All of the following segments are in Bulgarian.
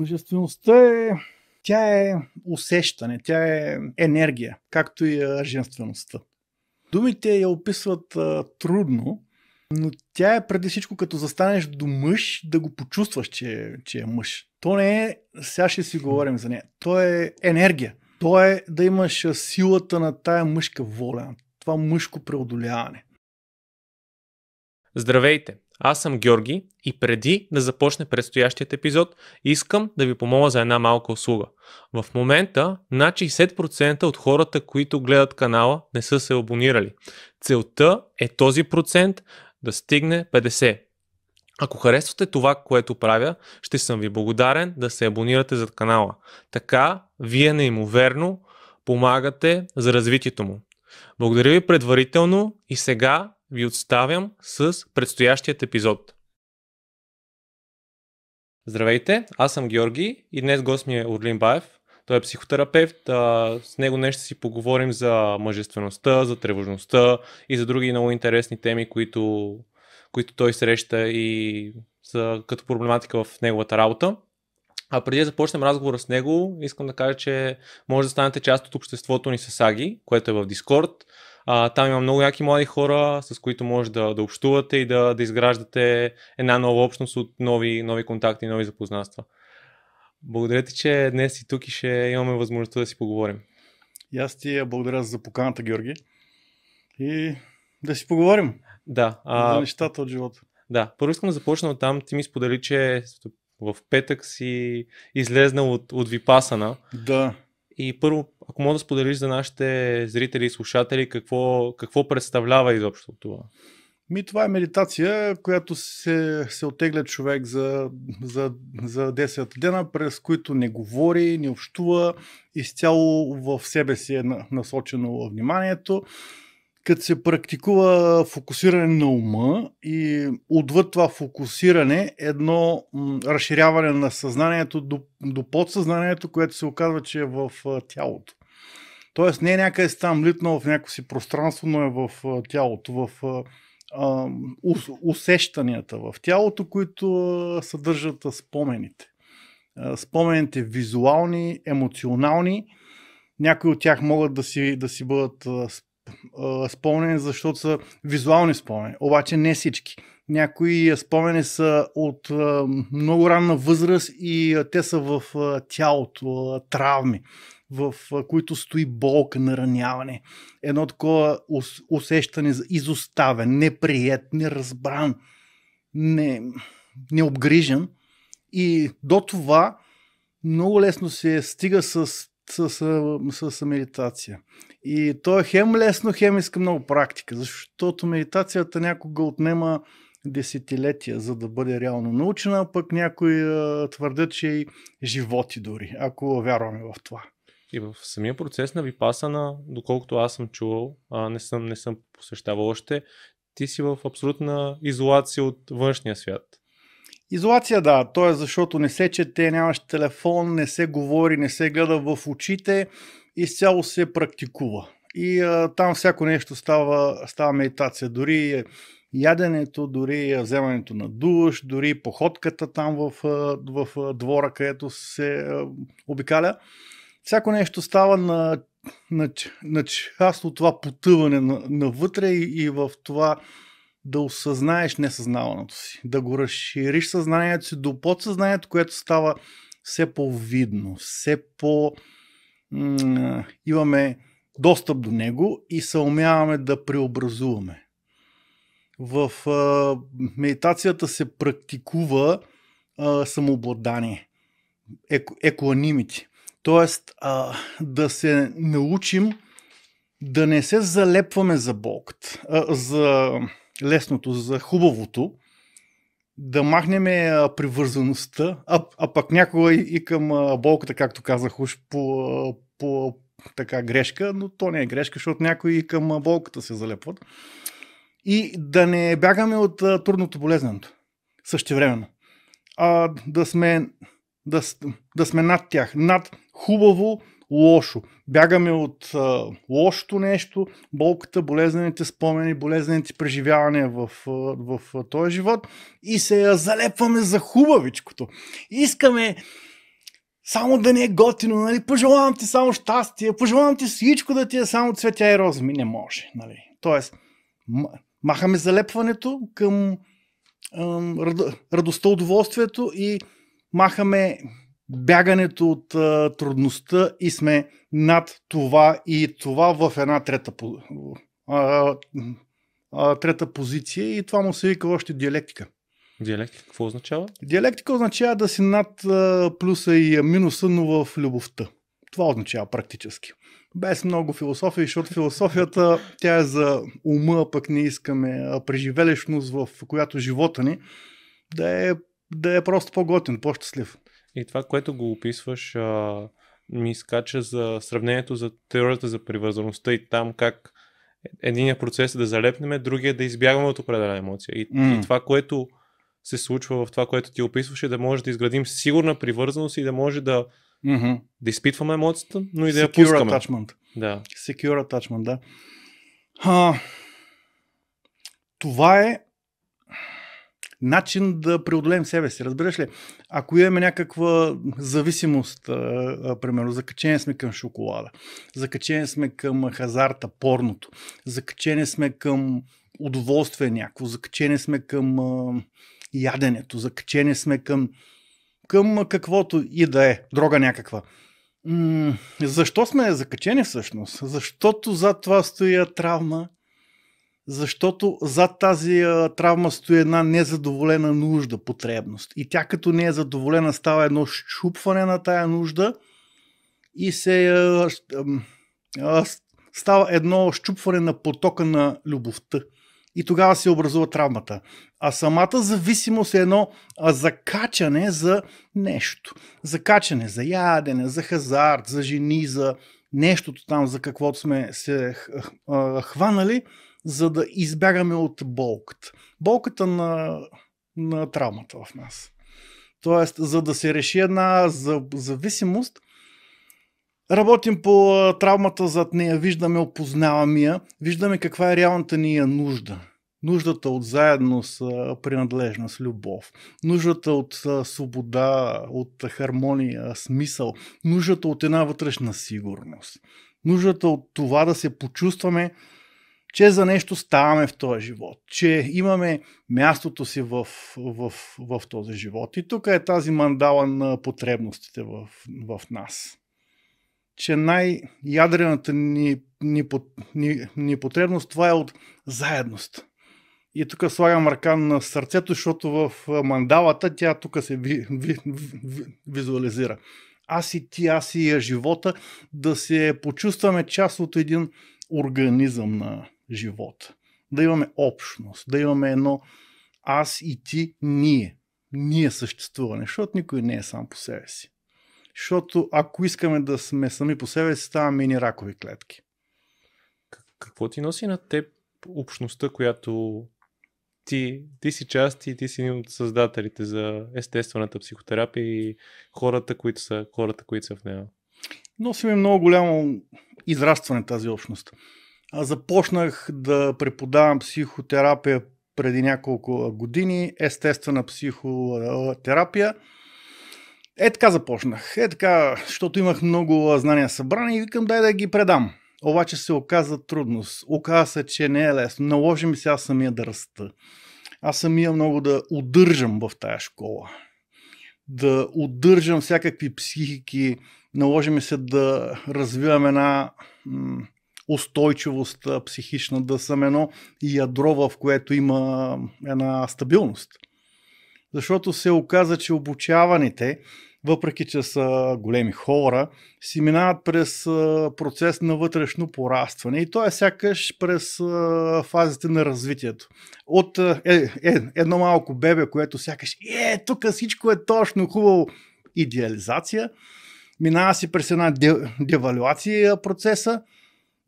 Мъжествеността е тя е усещане, тя е енергия, както и женствеността. Думите я описват а, трудно, но тя е преди всичко като застанеш до мъж, да го почувстваш, че, че е мъж. То не е, сега ще си говорим за нея, то е енергия. То е да имаш силата на тая мъжка воля, това мъжко преодоляване. Здравейте! Аз съм Георги и преди да започне предстоящият епизод, искам да ви помоля за една малка услуга. В момента над 60% от хората, които гледат канала, не са се абонирали. Целта е този процент да стигне 50. Ако харесвате това, което правя, ще съм ви благодарен да се абонирате за канала. Така, вие неимоверно помагате за развитието му. Благодаря ви предварително и сега ви отставям с предстоящият епизод. Здравейте, аз съм Георги и днес гост ми е Орлин Баев. Той е психотерапевт. с него днес ще си поговорим за мъжествеността, за тревожността и за други много интересни теми, които, които той среща и са като проблематика в неговата работа. А преди да започнем разговора с него, искам да кажа, че може да станете част от обществото ни с Аги, което е в Дискорд. А, там има много яки млади хора, с които може да, да общувате и да, да изграждате една нова общност от нови, нови контакти и нови запознанства. Благодаря ти, че днес и тук и ще имаме възможността да си поговорим. И аз ти благодаря за поканата, Георги. И да си поговорим. Да. А... За нещата от живота. Да. Първо искам да започна от там. Ти ми сподели, че в петък си излезнал от, от Випасана. Да. И първо, ако мога да споделиш за нашите зрители и слушатели, какво, какво представлява изобщо това? Ми, това е медитация, която се, се отегля човек за, за, за 10 дена, през които не говори, не общува, изцяло в себе си е насочено вниманието като се практикува фокусиране на ума и отвъд това фокусиране едно разширяване на съзнанието до, до подсъзнанието, което се оказва, че е в тялото. Тоест не е някъде там литно в някакво си пространство, но е в тялото, в а, усещанията в тялото, които съдържат спомените. Спомените визуални, емоционални, някои от тях могат да си, да си бъдат спомени, защото са визуални спомени, обаче не всички. Някои спомени са от много ранна възраст и те са в тялото, травми, в които стои болка, нараняване. Едно такова усещане за изоставен, неприят, неразбран, не, необгрижен. И до това много лесно се стига с с, с, с медитация. И то е хем лесно, хем иска много практика, защото медитацията някога отнема десетилетия, за да бъде реално научена, пък някои твърдят, че и животи дори, ако вярваме в това. И в самия процес на випасана, доколкото аз съм чувал, а не съм, не съм посещавал още, ти си в абсолютна изолация от външния свят. Изолация, да. То е защото не се чете, нямаш телефон, не се говори, не се гледа в очите изцяло се практикува. И а, там всяко нещо става, става медитация. Дори яденето, дори вземането на душ, дори походката там в, в двора, където се а, обикаля. Всяко нещо става на, на, на част от това потъване навътре и, и в това да осъзнаеш несъзнаваното си, да го разшириш съзнанието си до подсъзнанието, което става все по-видно, все по-видно имаме достъп до него и се умяваме да преобразуваме. В а, медитацията се практикува а, самообладание, екоанимити. Тоест а, да се научим да не се залепваме за болката, а, за лесното, за хубавото, да махнем е, привързаността, а, а пък някога и, и към болката, както казах уж, по, по така грешка, но то не е грешка, защото някои и към болката се залепват. И да не бягаме от трудното болезненото същевременно, а да сме, да, да сме над тях, над хубаво, лошо. Бягаме от а, лошото нещо, болката, болезнените спомени, болезнените преживявания в, в, в този живот и се залепваме за хубавичкото. Искаме само да не е готино, нали? пожелавам ти само щастие, пожелавам ти всичко да ти е само цветя и роза. Ми не може. Нали? Тоест, махаме залепването към ам, радостта, удоволствието и махаме бягането от а, трудността и сме над това и това в една трета, а, а, трета позиция и това му се вика още диалектика. Диалектика какво означава? Диалектика означава да си над а, плюса и минуса, но в любовта. Това означава практически. Без много философия, защото философията тя е за ума, пък не искаме преживелищност, в която живота ни да е, да е просто по-готин, по-щастлив. И това, което го описваш, а, ми скача за сравнението за теорията за привързаността и там как единия процес е да залепнем, другия е да избягваме от определена емоция. И, mm. и това, което се случва в това, което ти описваше, да може да изградим сигурна привързаност и да може да, mm-hmm. да изпитваме емоцията, но и да Secure я пускаме. Attachment. Да. Secure attachment, да. А, това е начин да преодолеем себе си. Разбираш ли? Ако имаме някаква зависимост, а, а, примерно, закачени сме към шоколада, закачени сме към хазарта, порното, закачени сме към удоволствие някакво, закачени сме към а, яденето, закачени сме към, към каквото и да е, дрога някаква. М- защо сме закачени всъщност? Защото зад това стои травма, защото зад тази а, травма стои една незадоволена нужда, потребност. И тя като не е задоволена, става едно щупване на тая нужда и се а, а, става едно щупване на потока на любовта. И тогава се образува травмата. А самата зависимост е едно закачане за нещо. Закачане за ядене, за хазарт, за жени, за нещото там, за каквото сме се хванали – за да избягаме от болката. Болката на, на травмата в нас. Тоест, за да се реши една зависимост, работим по травмата зад нея, виждаме, опознаваме я, виждаме каква е реалната ни е нужда. Нуждата от заедност, принадлежност, любов, нуждата от свобода, от хармония, смисъл, нуждата от една вътрешна сигурност, нуждата от това да се почувстваме че за нещо ставаме в този живот, че имаме мястото си в, в, в този живот. И тук е тази мандала на потребностите в, в нас. Че най-ядрената ни, ни, ни, ни потребност това е от заедност. И тук слагам ръка на сърцето, защото в мандалата тя тук се ви, ви, ви, визуализира. Аз и ти, аз и живота, да се почувстваме част от един организъм на, живот. Да имаме общност, да имаме едно аз и ти, ние. Ние съществуване, защото никой не е сам по себе си. Защото ако искаме да сме сами по себе си, ставаме ни ракови клетки. Какво ти носи на теб общността, която ти, ти си част и ти си един от създателите за естествената психотерапия и хората, които са, хората, които са в нея? Носи ми много голямо израстване тази общност. Започнах да преподавам психотерапия преди няколко години, естествена психотерапия. Е така започнах. Е така, защото имах много знания събрани и викам дай да ги предам. Обаче се оказа трудност. Оказа се, че не е лесно. Наложи ми се аз самия да раста. Аз самия много да удържам в тая школа. Да удържам всякакви психики. Наложи ми се да развивам една м- устойчивост психична, да съм едно ядро, в което има една стабилност. Защото се оказа, че обучаваните, въпреки че са големи хора, си минават през процес на вътрешно порастване и то е сякаш през фазите на развитието. От е, е, едно малко бебе, което сякаш е, тук всичко е точно хубаво, идеализация, минава си през една девалюация процеса,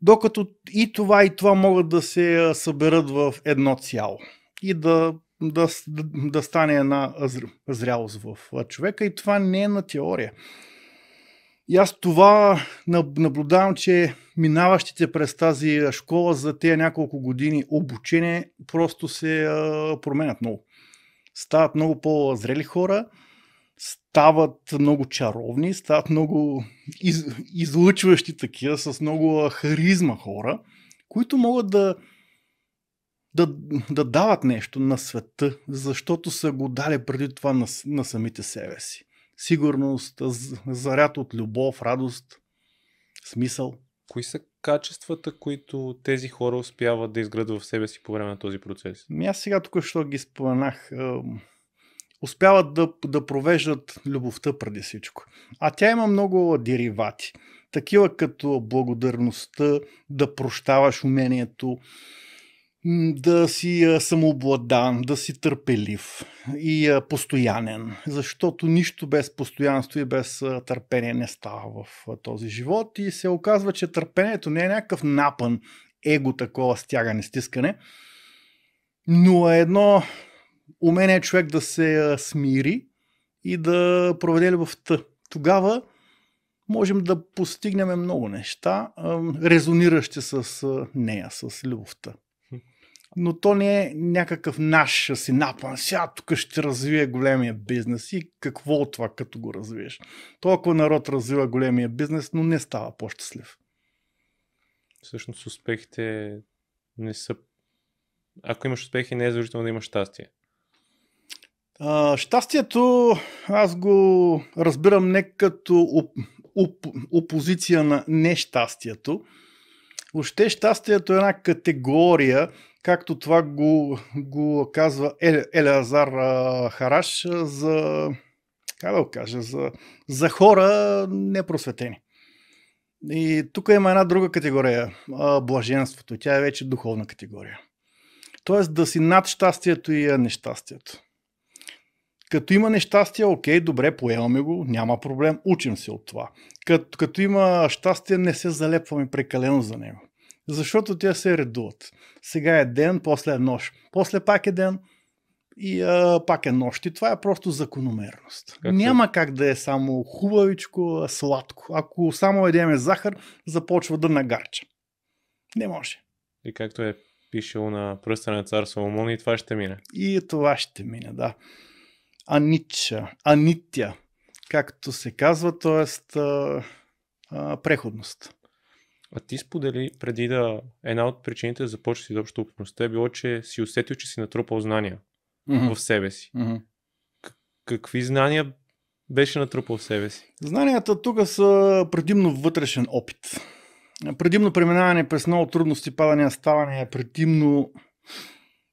докато и това и това могат да се съберат в едно цяло и да, да, да, стане една зрялост в човека. И това не е на теория. И аз това наблюдавам, че минаващите през тази школа за тези няколко години обучение просто се променят много. Стават много по-зрели хора, стават много чаровни, стават много из, излъчващи такива, с много харизма хора, които могат да, да, да дават нещо на света, защото са го дали преди това на, на самите себе си. Сигурност, заряд от любов, радост, смисъл. Кои са качествата, които тези хора успяват да изградат в себе си по време на този процес? Ами аз сега тук, що ги споменах, успяват да, да провеждат любовта преди всичко. А тя има много деривати. Такива като благодарността, да прощаваш умението, да си самообладан, да си търпелив и постоянен, защото нищо без постоянство и без търпение не става в този живот и се оказва, че търпението не е някакъв напън, его такова стягане, стискане, но е едно умение човек да се смири и да проведе любовта. Тогава можем да постигнем много неща, резониращи с нея, с любовта. Но то не е някакъв наш си напън. Сега тук ще развие големия бизнес. И какво от това, като го развиеш? Толкова народ развива големия бизнес, но не става по-щастлив. Всъщност успехите не са... Ако имаш успехи, не е задължително да имаш щастие щастието аз го разбирам не като оп, оп, опозиция на нещастието. Още щастието е една категория, както това го, го казва Елеазар Хараш, за, как да го кажа, за, за хора непросветени. И тук има една друга категория блаженството. Тя е вече духовна категория. Тоест да си над щастието и е нещастието. Като има нещастие, окей, добре, поемаме го, няма проблем, учим се от това. Като, като има щастие, не се залепваме прекалено за него. Защото те се редуват. Сега е ден, после е нощ. После пак е ден, и а, пак е нощ. И това е просто закономерност. Как Няма как да е само хубавичко, сладко. Ако само едеме захар, започва да нагарча. Не може. И както е пишел на пръста на цар Соломон, и това ще мине. И това ще мине, да. Анича, Анитя, както се казва, т.е. преходност. А ти сподели преди да една от причините да започнеш изобщо общността е било, че си усетил, че си натрупал знания mm-hmm. в себе си. Mm-hmm. К- какви знания беше натрупал в себе си? Знанията тук са предимно вътрешен опит. Предимно преминаване през много трудности, падания, ставания, предимно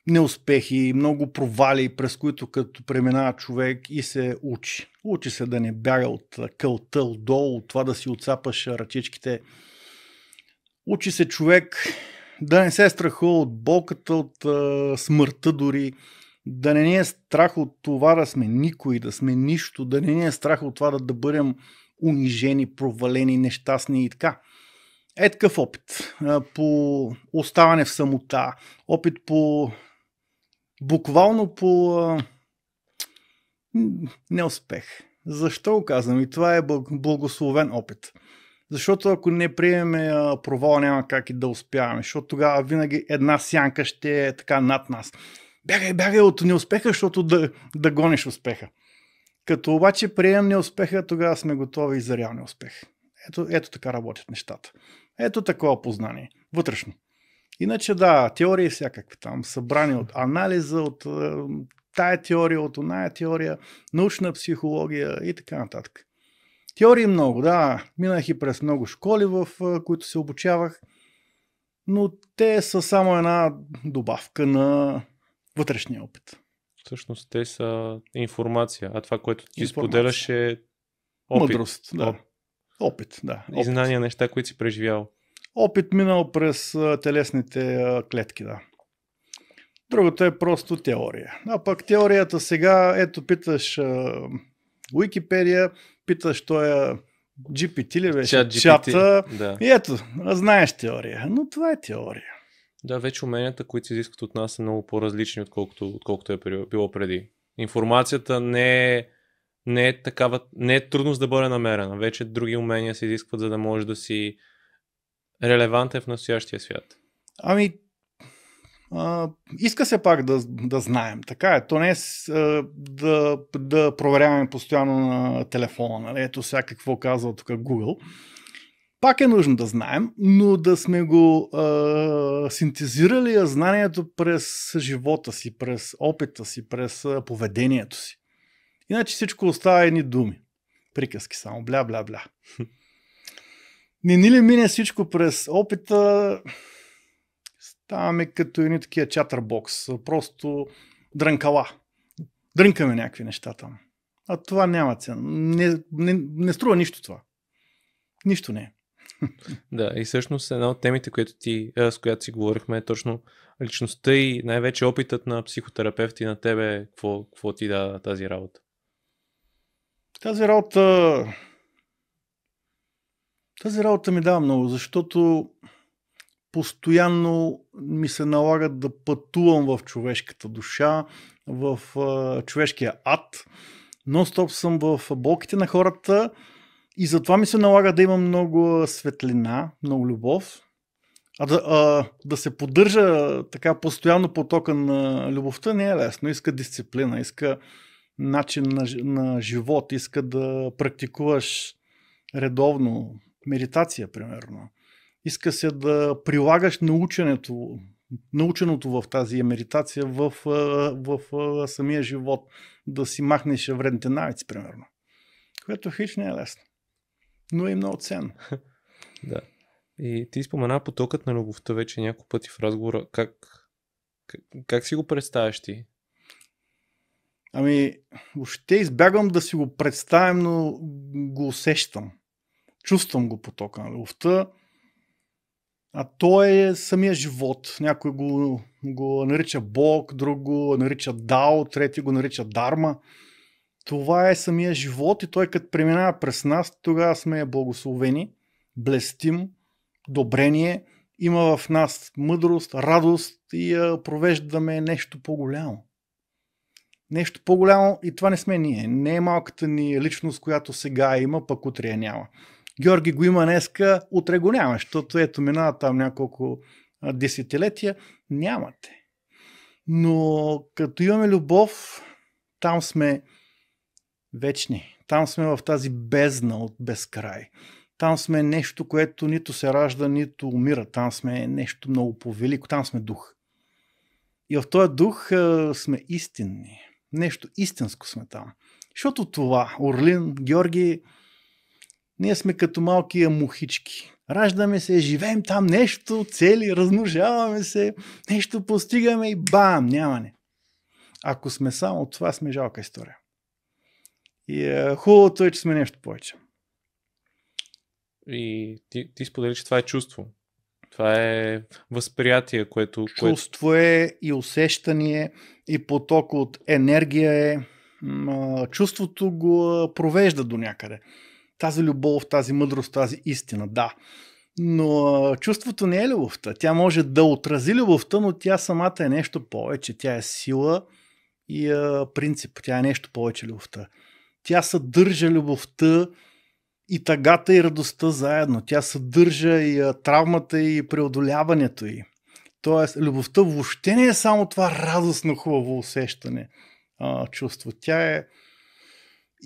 неуспехи, много провали, през които като преминава човек и се учи. Учи се да не бяга от кълта отдолу, от това да си отцапаш ръчичките. Учи се човек да не се страхува от болката, от а, смъртта дори, да не ни е страх от това да сме никой, да сме нищо, да не ни е страх от това да, да бъдем унижени, провалени, нещастни и така. Е такъв опит по оставане в самота, опит по буквално по неуспех. Защо го казвам? И това е благословен опит. Защото ако не приемеме провал, няма как и да успяваме. Защото тогава винаги една сянка ще е така над нас. Бягай, бягай от неуспеха, защото да, да гониш успеха. Като обаче приемем неуспеха, тогава сме готови и за реалния успех. Ето, ето така работят нещата. Ето такова познание. Вътрешно. Иначе да, теории всякакви там, събрани от анализа, от е, тая теория, от оная теория, научна психология и така нататък. Теории много, да. Минах и през много школи, в е, които се обучавах, но те са само една добавка на вътрешния опит. Всъщност те са информация, а това, което ти споделяше споделяш е опит. Мъдрост, да. Опит, да. Опит. И знания, неща, които си преживял опит минал през телесните клетки. Да. Другото е просто теория. А пък теорията сега, ето питаш Уикипедия, Wikipedia, питаш той е, GPT ли беше? Чат, GPT, чата. Да. И ето, знаеш теория. Но това е теория. Да, вече уменията, които се изискват от нас са много по-различни, отколкото, отколкото е било преди. Информацията не е, не е такава, не е трудност да бъде намерена. Вече други умения се изискват, за да можеш да си релевантен в настоящия свят? Ами, а, иска се пак да, да знаем. Така е. То не е да, да проверяваме постоянно на телефона. Нали? Ето сега какво казва тук Google. Пак е нужно да знаем, но да сме го а, синтезирали знанието през живота си, през опита си, през поведението си. Иначе всичко остава едни думи. Приказки само. Бля, бля, бля. не ни ли мине всичко през опита, ставаме като едни такива чатърбокс, просто дрънкала. Дрънкаме някакви неща там. А това няма цена. Не, не, не струва нищо това. Нищо не е. Да, и всъщност една от темите, които ти, с която си говорихме е точно личността и най-вече опитът на психотерапевт и на тебе, какво, какво ти дава тази работа? Тази работа тази работа ми дава много, защото постоянно ми се налага да пътувам в човешката душа, в а, човешкия ад. Нон-стоп съм в болките на хората и затова ми се налага да има много светлина, много любов, а да, а, да се поддържа така постоянно потока на любовта не е лесно. Иска дисциплина, иска начин на, на живот, иска да практикуваш редовно медитация, примерно. Иска се да прилагаш наученето, наученото в тази медитация в, в, в самия живот. Да си махнеш вредните навици, примерно. Което хич не е лесно. Но е много ценно. да. И ти спомена потокът на любовта вече няколко пъти в разговора. Как, как, как си го представяш ти? Ами, въобще избягвам да си го представям, но го усещам. Чувствам го потока на любовта. А то е самия живот. Някой го, го нарича Бог, друг го нарича Дао, трети го нарича Дарма. Това е самия живот и той като преминава през нас, тогава сме благословени, блестим, добрение, има в нас мъдрост, радост и я провеждаме нещо по-голямо. Нещо по-голямо и това не сме ние. Не е малката ни личност, която сега има, пък утре няма. Георги го има днеска, утре го няма, защото ето минават там няколко десетилетия. Нямате. Но като имаме любов, там сме вечни. Там сме в тази бездна от безкрай. Там сме нещо, което нито се ражда, нито умира. Там сме нещо много повелико. Там сме дух. И в този дух сме истинни. Нещо истинско сме там. Защото това, Орлин, Георги, ние сме като малкия мухички. Раждаме се, живеем там нещо, цели, размножаваме се, нещо постигаме и бам, няма не. Ако сме само това, сме жалка история. И е, хубавото е, че сме нещо повече. И ти, ти сподели, че това е чувство. Това е възприятие, което... Чувство е и усещание, и поток от енергия е. Чувството го провежда до някъде тази любов, тази мъдрост, тази истина, да. Но чувството не е любовта. Тя може да отрази любовта, но тя самата е нещо повече. Тя е сила и е принцип. Тя е нещо повече любовта. Тя съдържа любовта и тъгата и радостта заедно. Тя съдържа и травмата и преодоляването й. Тоест, любовта въобще не е само това радостно хубаво усещане, чувство. Тя е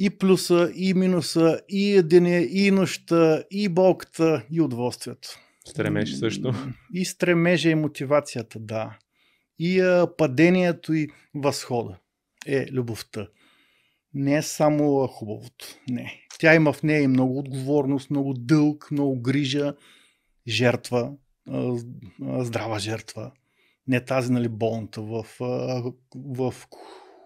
и плюса, и минуса, и деня, и нощта, и болката, и удоволствието. Стремеж също. И стремежа и мотивацията, да. И а, падението и възхода е любовта. Не е само хубавото. Не. Тя има в нея и много отговорност, много дълг, много грижа, жертва, а, здрава жертва. Не тази, нали, болната в, а, в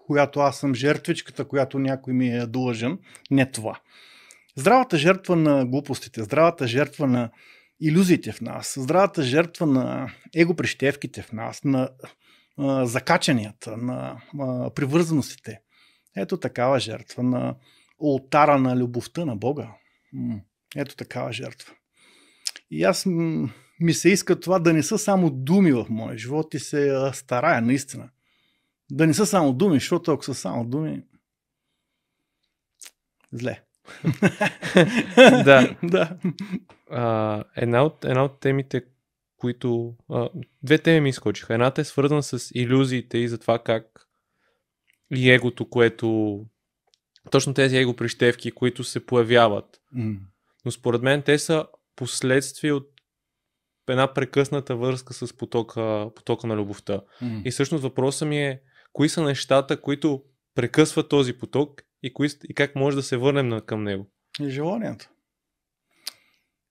която аз съм жертвичката, която някой ми е дължен. Не това. Здравата жертва на глупостите, здравата жертва на иллюзиите в нас, здравата жертва на егоприщевките в нас, на а, закачанията, на а, привързаностите. Ето такава жертва на ултара на любовта на Бога. Ето такава жертва. И аз ми се иска това да не са само думи в моя живот и се старая наистина да не са само думи, защото ако са само думи, зле. да. да. А, една, от, една от темите, които... А, две теми ми изкочиха. Едната е свързана с иллюзиите и за това как и егото, което... Точно тези его прищевки, които се появяват. Mm. Но според мен те са последствия от една прекъсната връзка с потока, потока на любовта. Mm. И всъщност въпросът ми е кои са нещата, които прекъсват този поток и, кои, и как може да се върнем към него. И желанията.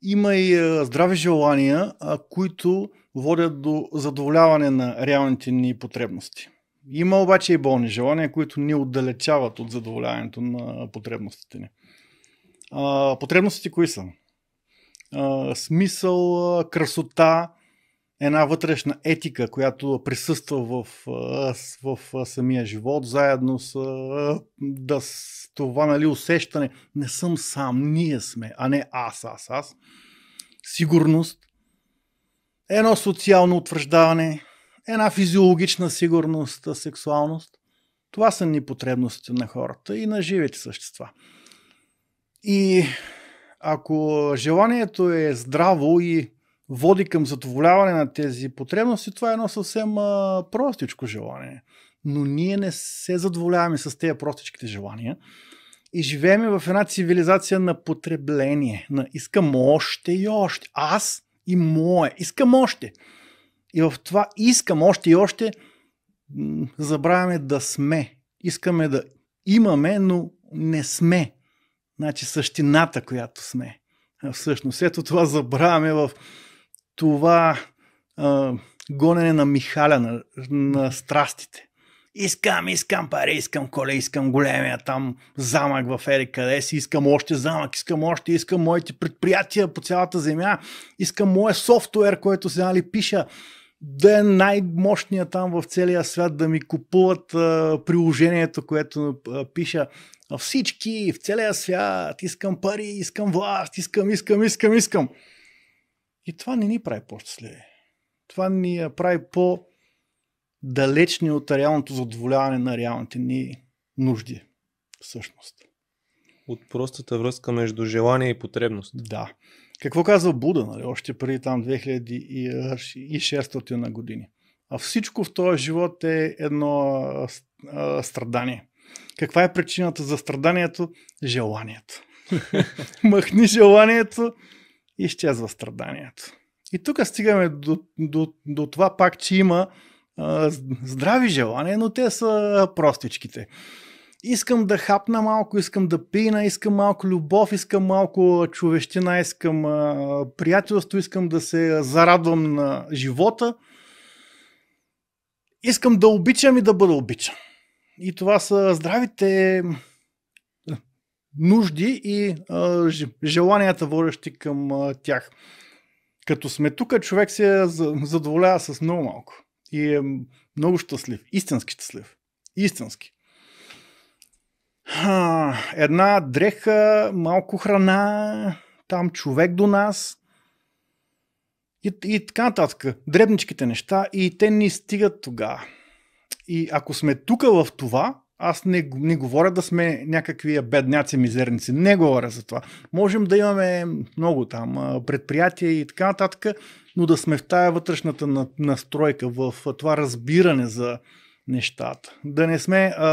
Има и здрави желания, които водят до задоволяване на реалните ни потребности. Има обаче и болни желания, които ни отдалечават от задоволяването на потребностите ни. А, потребностите кои са? А, смисъл, красота, една вътрешна етика, която присъства в, в, самия живот, заедно с, да, това нали, усещане не съм сам, ние сме, а не аз, аз, аз. Сигурност, едно социално утвърждаване, една физиологична сигурност, сексуалност. Това са ни потребностите на хората и на живите същества. И ако желанието е здраво и води към задоволяване на тези потребности, това е едно съвсем а, простичко желание. Но ние не се задоволяваме с тези простичките желания и живеем в една цивилизация на потребление, на искам още и още. Аз и мое. Искам още. И в това искам още и още забравяме да сме. Искаме да имаме, но не сме. Значи същината, която сме. А всъщност, ето това забравяме в това а, гонене на Михаля, на, на страстите. Искам, искам пари, искам коле, искам големия там замък в Ери къде си, искам още замък, искам още, искам моите предприятия по цялата земя, искам моя софтуер, който сега ли нали, пиша, да е най-мощния там в целия свят, да ми купуват а, приложението, което а, пиша всички в целия свят, искам пари, искам власт, искам, искам, искам, искам. И това не ни прави по-щастливи. Това ни я прави по-далечни от реалното задоволяване на реалните ни нужди, всъщност. От простата връзка между желание и потребност. Да. Какво казва Буда, нали, още преди там 2600 на години? А всичко в този живот е едно а, страдание. Каква е причината за страданието? Желанието. Махни желанието и изчезва страданието. И тук стигаме до, до, до това пак, че има а, здрави желания, но те са простичките. Искам да хапна малко, искам да пина, искам малко любов, искам малко човещина, искам а, приятелство, искам да се зарадвам на живота. Искам да обичам и да бъда обичан. И това са здравите нужди и а, желанията, водещи към а, тях. Като сме тук, човек се задоволява с много малко. И е много щастлив. Истински щастлив. Истински. А, една дреха, малко храна, там човек до нас. И, и така нататък. Дребничките неща. И те ни стигат тогава. И ако сме тук в това, аз не, не говоря да сме някакви бедняци, мизерници. Не говоря за това. Можем да имаме много там предприятия и така нататък, но да сме в тая вътрешната настройка, в това разбиране за нещата. Да не сме а,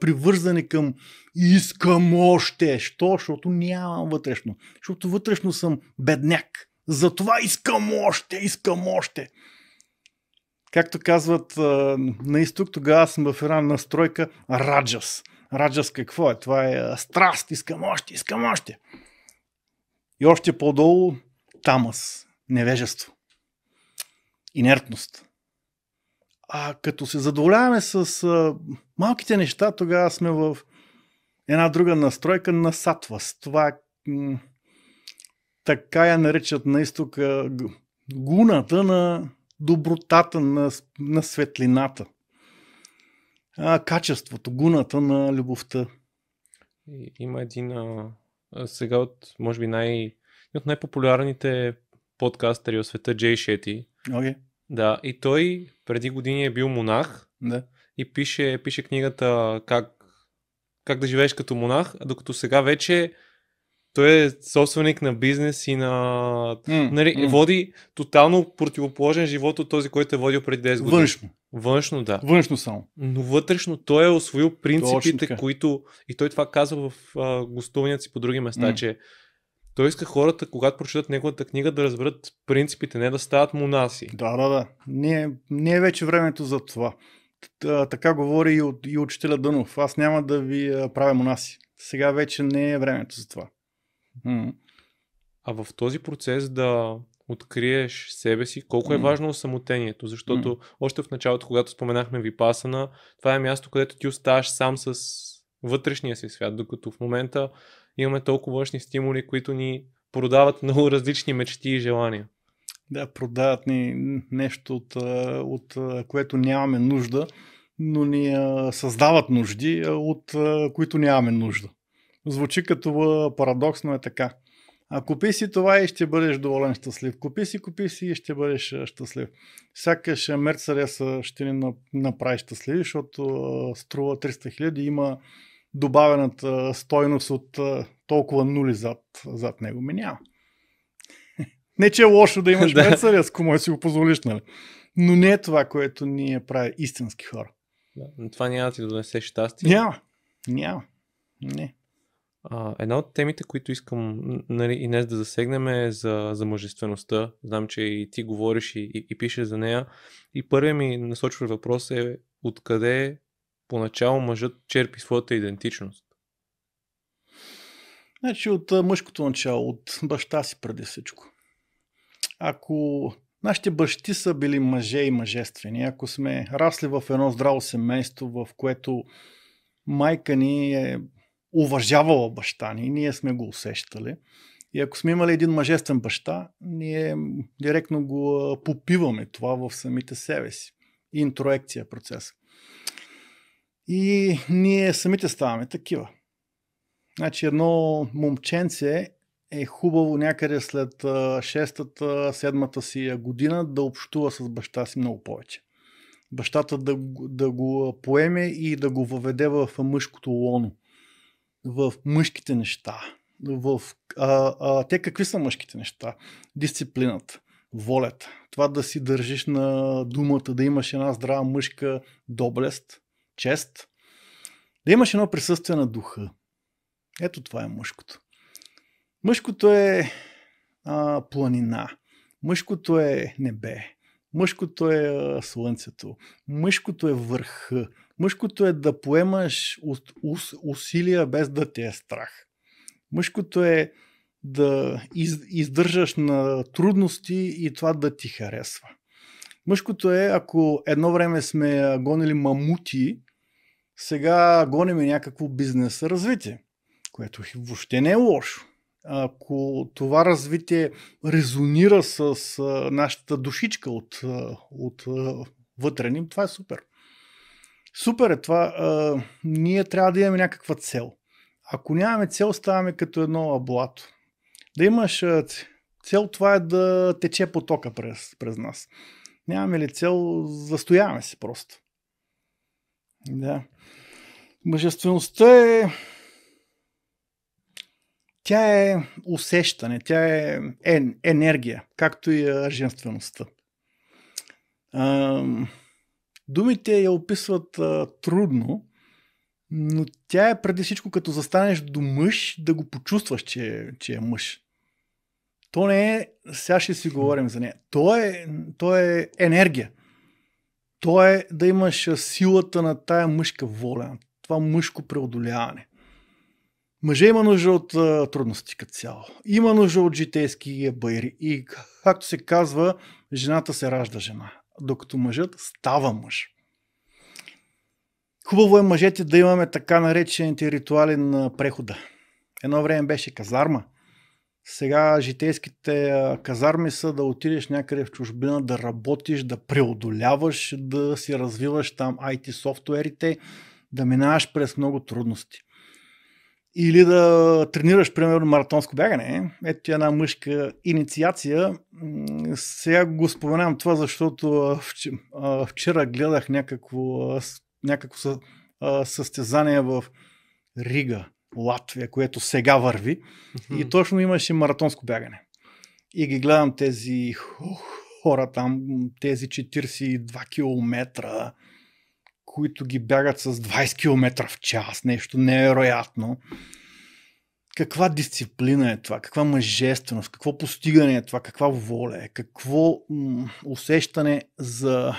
привързани към искам още. Що? Защото нямам вътрешно. Защото вътрешно съм бедняк. Затова искам още, искам още както казват на изток, тогава съм в една настройка Раджас. Раджас какво е? Това е страст, искам още, искам още. И още по-долу Тамас, невежество, инертност. А като се задоволяваме с а, малките неща, тогава сме в една друга настройка на сатвас. Това е. така я наричат на изтока гуната на добротата на, на светлината, а, качеството, гуната на любовта. Има един а, сега от, може би, най, от най-популярните подкастери от света, Джей Шети. Okay. Да, и той преди години е бил монах да. и пише, пише книгата как, как да живееш като монах, докато сега вече той е собственик на бизнес и на... Mm, нали, mm. Води тотално противоположен живот от този, който е водил преди 10 години. Външно. Външно, да. Външно само. Но вътрешно той е освоил принципите, които... И той това казва в гостуванията си по други места, mm. че той иска хората, когато прочитат неговата книга, да разберат принципите, не да стават монаси. Да, да, да. Не, не е вече времето за това. Така говори и, от, и учителя Дънов. Аз няма да ви правя монаси. Сега вече не е времето за това. Mm. А в този процес да откриеш себе си, колко е важно самотението, защото mm. още в началото, когато споменахме Випасана, това е място, където ти оставаш сам с вътрешния си свят, докато в момента имаме толкова външни стимули, които ни продават много различни мечти и желания. Да, продават ни нещо, от, от което нямаме нужда, но ни създават нужди, от които нямаме нужда. Звучи като парадокс, но е така. А купи си това и ще бъдеш доволен, щастлив. Купи си, купи си и ще бъдеш щастлив. Сякаш Мерцедеса ще ни направи щастливи, защото струва 300 хиляди, има добавената стойност от толкова нули зад, зад него. Ме няма. Не, че е лошо да имаш Мерцедес, ако може си го позволиш, нали? Но не е това, което ние прави истински хора. Да, но това няма да ти донесе щастие. Няма. Няма. Не. А, една от темите, които искам нали, и днес да засегнем е за, за мъжествеността. Знам, че и ти говориш и, и, и пишеш за нея. И първият ми насочва въпрос е откъде поначало мъжът черпи своята идентичност? Значи от мъжкото начало, от баща си преди всичко. Ако Нашите бащи са били мъже и мъжествени. Ако сме расли в едно здраво семейство, в което майка ни е уважавала баща ни, ние сме го усещали. И ако сме имали един мъжествен баща, ние директно го попиваме това в самите себе си. Интроекция е процес. И ние самите ставаме такива. Значи едно момченце е хубаво някъде след шестата, седмата си година да общува с баща си много повече. Бащата да, да го поеме и да го въведе в мъжкото лоно в мъжките неща. В, а, а, те какви са мъжките неща? Дисциплината, волята, това да си държиш на думата, да имаш една здрава мъжка доблест, чест, да имаш едно присъствие на духа. Ето това е мъжкото. Мъжкото е а, планина, мъжкото е небе, мъжкото е слънцето, мъжкото е върха, Мъжкото е да поемаш усилия без да ти е страх. Мъжкото е да из, издържаш на трудности и това да ти харесва. Мъжкото е, ако едно време сме гонили мамути, сега гоним някакво бизнес развитие, което въобще не е лошо. Ако това развитие резонира с нашата душичка от, от вътре ни, това е супер. Супер е това. А, ние трябва да имаме някаква цел. Ако нямаме цел, ставаме като едно аблато. Да имаш цел, това е да тече потока през, през нас. Нямаме ли цел, застояваме се просто. Да. Мъжествеността е... Тя е усещане, тя е енергия, както и женствеността. Ам Думите я описват а, трудно, но тя е преди всичко като застанеш до мъж, да го почувстваш, че, че е мъж. То не е, сега ще си говорим за нея. То е, то е енергия. То е да имаш силата на тая мъжка воля, на това мъжко преодоляване. Мъже има нужда от а, трудности като цяло. Има нужда от житейски байри. И както се казва, жената се ражда жена докато мъжът става мъж. Хубаво е мъжете да имаме така наречените ритуали на прехода. Едно време беше казарма. Сега житейските казарми са да отидеш някъде в чужбина, да работиш, да преодоляваш, да си развиваш там IT софтуерите, да минаваш през много трудности. Или да тренираш, примерно, маратонско бягане. Ето ти една мъжка инициация. Сега го споменавам това, защото вчера гледах някакво, някакво състезание в Рига, Латвия, което сега върви. И точно имаше маратонско бягане. И ги гледам тези хора там, тези 42 км които ги бягат с 20 км в час, нещо невероятно. Каква дисциплина е това? Каква мъжественост? Какво постигане е това? Каква воля е? Какво м- усещане за...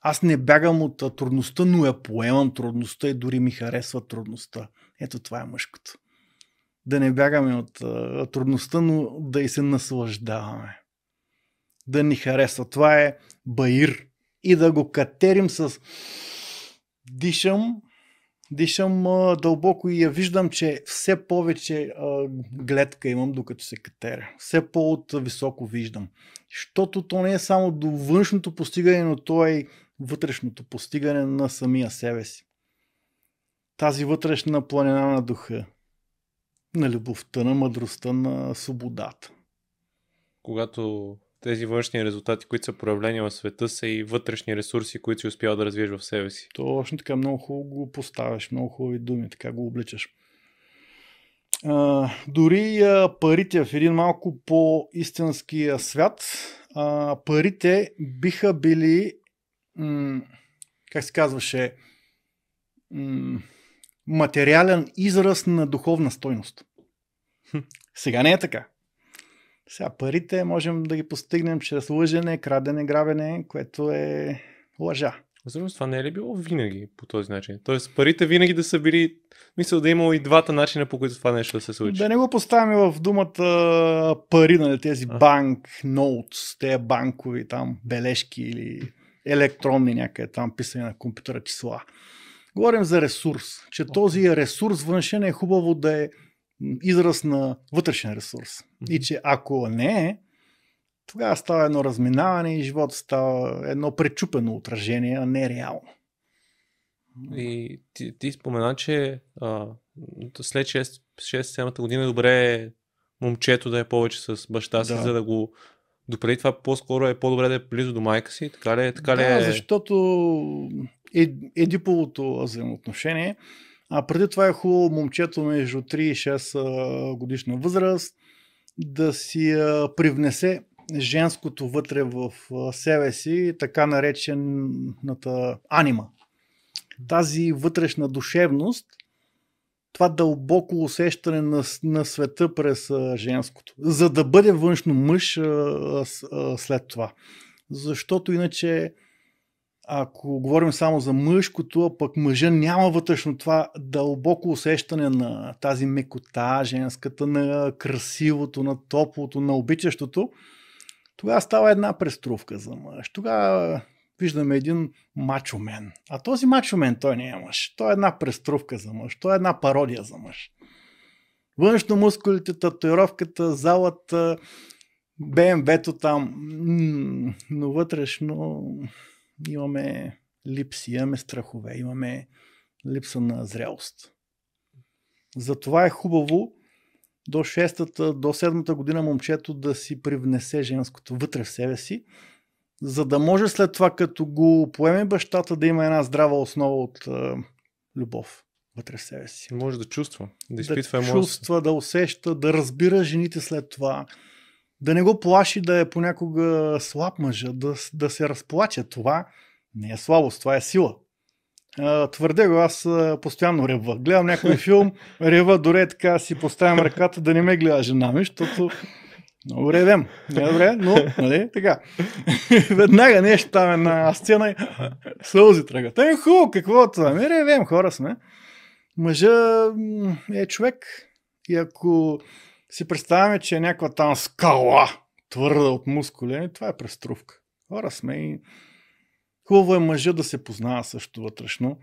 Аз не бягам от трудността, но я поемам трудността и дори ми харесва трудността. Ето това е мъжкото. Да не бягаме от а, трудността, но да и се наслаждаваме. Да ни харесва. Това е баир. И да го катерим с дишам, дишам а, дълбоко и я виждам, че все повече а, гледка имам докато се катеря. Все по-високо виждам. Щото то не е само до външното постигане, но то е и вътрешното постигане на самия себе си. Тази вътрешна планина на духа, на любовта, на мъдростта, на свободата. Когато тези външни резултати, които са проявлени в света, са и вътрешни ресурси, които си успял да развиеш в себе си. Точно така, много хубаво го поставяш, много хубави думи, така го обличаш. А, дори а, парите в един малко по-истинския свят, а, парите биха били, м- как се казваше, м- материален израз на духовна стойност. Сега не е така. Сега парите можем да ги постигнем чрез лъжене, крадене, грабене, което е лъжа. Всъщност това не е ли било винаги по този начин? Тоест парите винаги да са били, мисля да е имало и двата начина по които това нещо да се случи. Да не го поставяме в думата пари, на нали, тези а. банк, ноутс, тези банкови там бележки или електронни някъде там писани на компютъра числа. Говорим за ресурс, че този ресурс външен е хубаво да е израз на вътрешен ресурс. И че ако не е, тогава става едно разминаване и живота става едно пречупено отражение, а не реално. И ти, ти спомена, че а, след 6-7-та година е добре момчето да е повече с баща си, да. за да го допреди това по-скоро е по-добре да е близо до майка си, така ли, е? така да, ли е? защото диповото взаимоотношение а преди това е хубаво момчето между 3 и 6 годишна възраст да си привнесе женското вътре в себе си, така наречената анима. Тази вътрешна душевност, това дълбоко усещане на, на света през женското, за да бъде външно мъж а, а, след това. Защото иначе ако говорим само за мъжкото, а пък мъжа няма вътрешно това дълбоко усещане на тази мекота, женската, на красивото, на топлото, на обичащото, тогава става една преструвка за мъж. Тогава виждаме един мачомен. А този мачомен той не е мъж. Той е една преструвка за мъж. Той е една пародия за мъж. Външно мускулите, татуировката, залата, БМВ-то там, но вътрешно имаме липси, имаме страхове, имаме липса на зрелост. Затова е хубаво до шестата, до седмата година момчето да си привнесе женското вътре в себе си, за да може след това, като го поеме бащата, да има една здрава основа от е, любов вътре в себе си. Може да чувства, да изпитва емоции. Да чувства, да усеща, да разбира жените след това, да не го плаши да е понякога слаб мъжа, да, да се разплаче. Това не е слабост, това е сила. Твърде го, аз постоянно рева. Гледам някой филм, рева, дори е така си поставям ръката да не ме гледа жена ми, защото много ревем. Не добре, но нали, така. Веднага нещо там е на сцена и сълзи тръгат. Е, хубаво, какво е това? Ми ревем, хора сме. Мъжа е човек и ако си представяме, че е някаква там скала, твърда от мускули. Ами това е преструвка. Хора сме и хубаво е мъжа да се познава също вътрешно,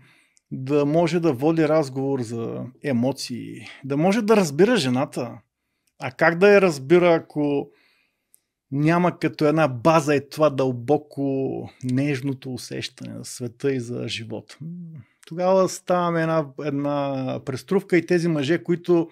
да може да води разговор за емоции, да може да разбира жената. А как да я разбира, ако няма като една база и това дълбоко нежното усещане за света и за живота. Тогава ставаме една, една преструвка и тези мъже, които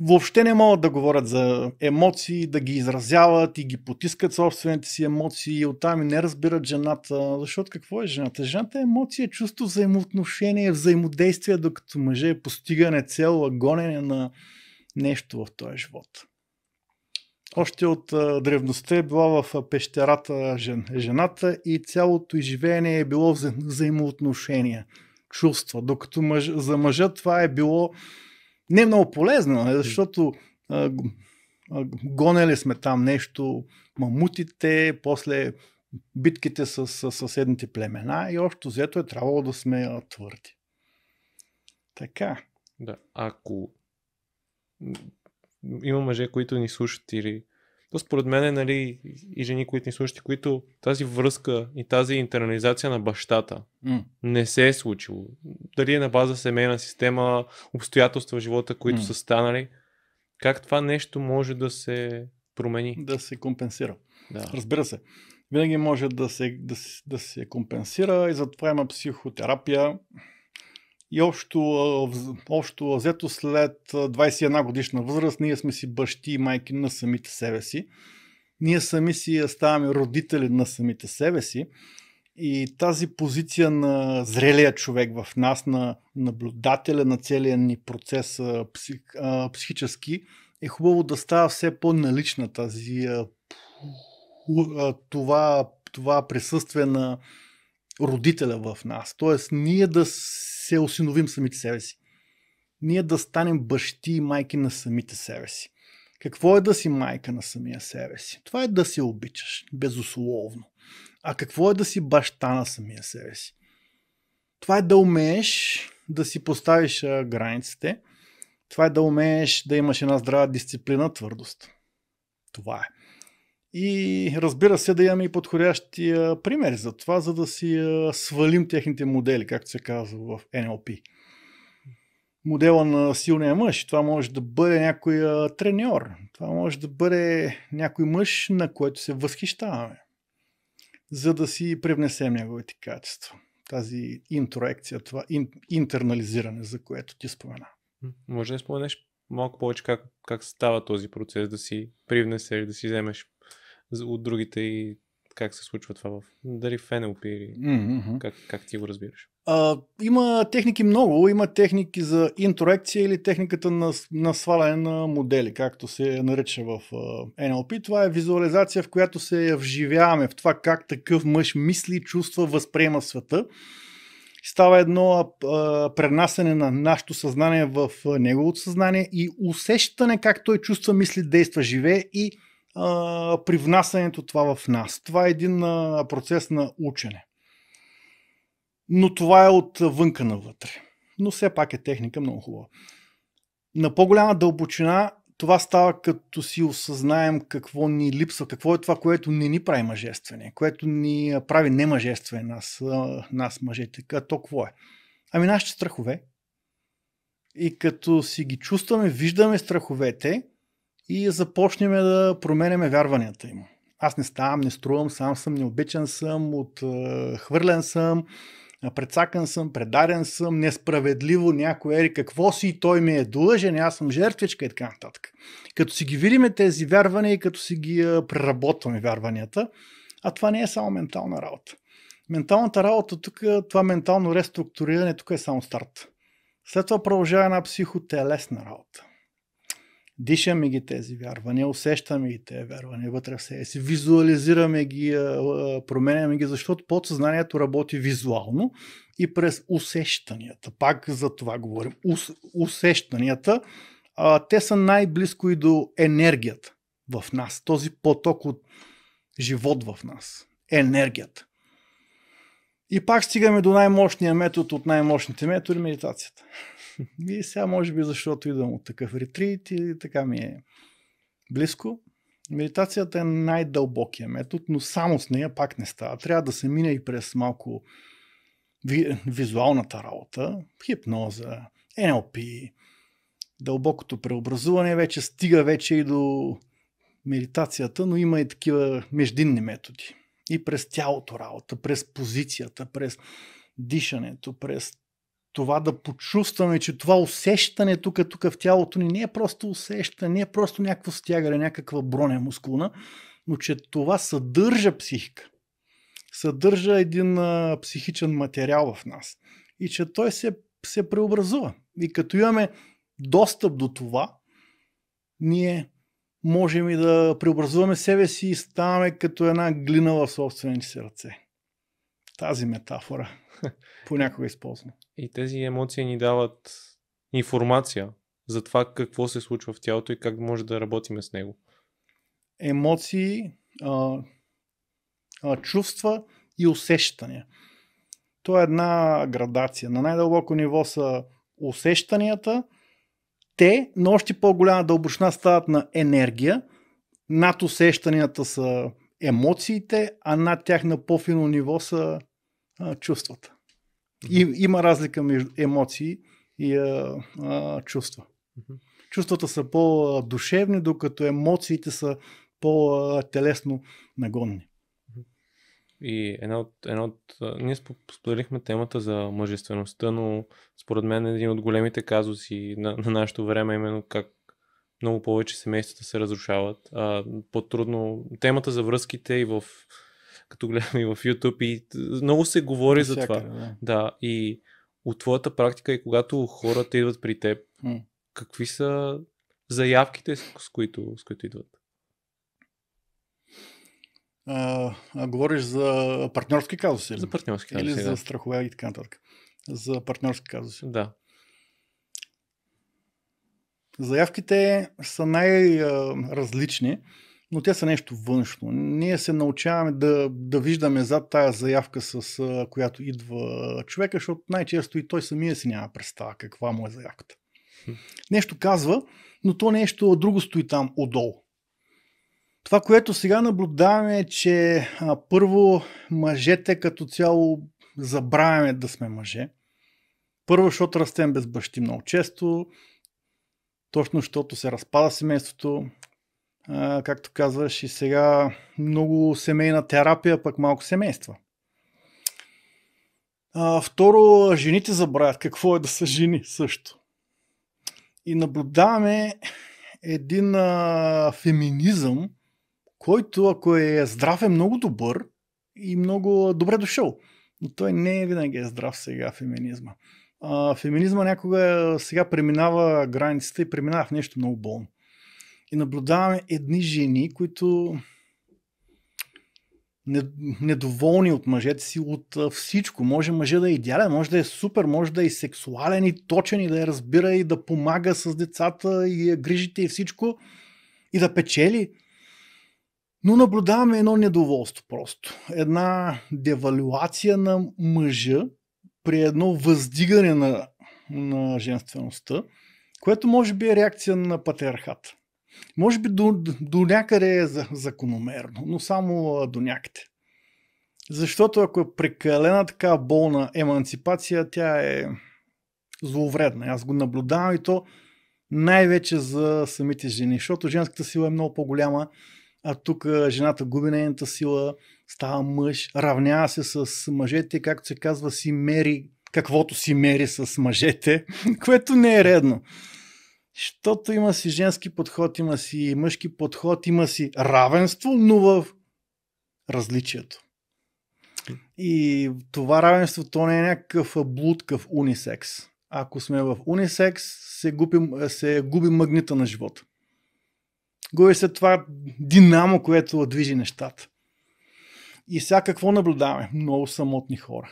въобще не могат да говорят за емоции, да ги изразяват и ги потискат собствените си емоции и оттам и не разбират жената. Защото какво е жената? Жената е емоция, чувство, взаимоотношение, взаимодействие, докато мъже е постигане цел, гонене на нещо в този живот. Още от древността е била в пещерата жен, жената и цялото изживение е било вза, чувства. Докато мъж, за мъжа това е било не е много полезна, защото а, а, гонели сме там нещо, мамутите, после битките с, с съседните племена и общо взето е трябвало да сме твърди. Така. Да, ако има мъже, които ни слушат или то според мен е, нали, и жени, които ни слушат, които тази връзка и тази интернализация на бащата mm. не се е случило. Дали е на база семейна система, обстоятелства в живота, които mm. са станали, как това нещо може да се промени? Да се компенсира. Да. Разбира се. Винаги може да се, да, да се компенсира и затова има психотерапия, и общо, общо взето след 21 годишна възраст ние сме си бащи и майки на самите себе си. Ние сами си ставаме родители на самите себе си. И тази позиция на зрелия човек в нас, на наблюдателя на целия ни процес псих, психически, е хубаво да става все по-налична тази това, това присъствие на родителя в нас. Тоест, ние да се осиновим самите себе си. Ние да станем бащи и майки на самите себе си. Какво е да си майка на самия себе си? Това е да се обичаш, безусловно. А какво е да си баща на самия себе си? Това е да умееш да си поставиш границите. Това е да умееш да имаш една здрава дисциплина, твърдост. Това е. И разбира се да имаме и подходящи примери за това, за да си свалим техните модели, както се казва в NLP. Модела на силния мъж, това може да бъде някой треньор, това може да бъде някой мъж, на който се възхищаваме, за да си привнесем неговите качества. Тази интроекция, това интернализиране, за което ти спомена. Може да споменеш малко повече как, как става този процес да си привнесеш, да си вземеш от другите и как се случва това в... Дали в NLP или mm-hmm. как, как ти го разбираш? А, има техники много. Има техники за интроекция или техниката на, на сваляне на модели, както се нарича в NLP. Това е визуализация, в която се вживяваме в това как такъв мъж мисли, чувства, възприема света. Става едно а, пренасене на нашето съзнание в неговото съзнание и усещане как той чувства, мисли, действа, живее и при внасянето това в нас. Това е един а, процес на учене. Но това е от вънка навътре. Но все пак е техника много хубава. На по-голяма дълбочина това става като си осъзнаем какво ни липсва, какво е това, което не ни прави мъжествени, което ни прави немъжествени нас, нас мъжете. А то какво е? Ами нашите страхове. И като си ги чувстваме, виждаме страховете, и започнем да променяме вярванията им. Аз не ставам, не струвам, сам съм, необичан съм, отхвърлен е, съм, е, предсакан съм, предаден съм, несправедливо някой ери какво си, той ми е длъжен, аз съм жертвичка и така нататък. Като си ги видиме тези вярвания и като си ги е, преработваме вярванията, а това не е само ментална работа. Менталната работа тук, това ментално реструктуриране тук е само старт. След това продължава една психотелесна работа дишаме ги тези вярвания, усещаме ги тези вярвания вътре в себе си, визуализираме ги, променяме ги, защото подсъзнанието работи визуално и през усещанията. Пак за това говорим. Ус, усещанията, а, те са най-близко и до енергията в нас, този поток от живот в нас, енергията. И пак стигаме до най-мощния метод от най-мощните методи медитацията. И сега може би защото идвам от такъв ретрит и така ми е близко. Медитацията е най-дълбокия метод, но само с нея пак не става. Трябва да се мине и през малко визуалната работа, хипноза, НЛП, дълбокото преобразуване вече стига вече и до медитацията, но има и такива междинни методи. И през тялото работа, през позицията, през дишането, през това да почувстваме, че това усещане тук, тук в тялото ни не е просто усещане, не е просто някакво стягане, някаква броня мускулна, но че това съдържа психика. Съдържа един а, психичен материал в нас. И че той се, се преобразува. И като имаме достъп до това, ние можем и да преобразуваме себе си и ставаме като една глина в собствените си ръце тази метафора понякога използвам. И тези емоции ни дават информация за това какво се случва в тялото и как може да работиме с него. Емоции, а, а, чувства и усещания. То е една градация. На най-дълбоко ниво са усещанията, те на още по-голяма дълбочина стават на енергия, над усещанията са емоциите, а над тях на по-фино ниво са а, чувствата. И, има разлика между емоции и а, а, чувства. Чувствата са по-душевни, докато емоциите са по-телесно нагонни. И една от, една от... Ние споделихме темата за мъжествеността, но според мен един от големите казуси на, на нашето време е именно как много повече семействата се разрушават. А, по-трудно... Темата за връзките и в като гледам и в YouTube и много се говори Всякъде, за това. Да. да, и от твоята практика и когато хората идват при теб, mm. какви са заявките, с които, с които идват? А, а, говориш за партньорски казуси? За нали? партньорски казуси, Или да. за страхове и така нататък. За партньорски казуси. Да. Заявките са най-различни но те са нещо външно. Ние се научаваме да, да виждаме зад тая заявка, с която идва човека, защото най-често и той самия си няма представа каква му е заявката. Нещо казва, но то нещо друго стои там отдолу. Това, което сега наблюдаваме е, че а, първо мъжете като цяло забравяме да сме мъже. Първо, защото растем без бащи много често, точно защото се разпада семейството, както казваш и сега, много семейна терапия, пък малко семейства. А, второ, жените забравят какво е да са жени също. И наблюдаваме един а, феминизъм, който ако е здрав е много добър и много добре дошъл. Но той не е винаги е здрав сега феминизма. А, феминизма някога сега преминава границата и преминава в нещо много болно и наблюдаваме едни жени, които недоволни от мъжете си от всичко. Може мъже да е идеален, може да е супер, може да е и сексуален и точен и да я разбира и да помага с децата и грижите и всичко и да печели. Но наблюдаваме едно недоволство просто. Една девалюация на мъжа при едно въздигане на, на женствеността, което може би е реакция на патриархата. Може би до, до някъде е закономерно, но само до някъде. Защото ако е прекалена така болна еманципация, тя е зловредна. Аз го наблюдавам и то най-вече за самите жени, защото женската сила е много по-голяма, а тук жената губи нейната сила, става мъж, равнява се с мъжете, както се казва, си мери каквото си мери с мъжете, което не е редно. Защото има си женски подход, има си мъжки подход, има си равенство, но в различието. И това равенство то не е някакъв блудкав унисекс. Ако сме в унисекс, се губи, се губи магнита на живота. Губи се това динамо, което движи нещата. И сега какво наблюдаваме? Много самотни хора.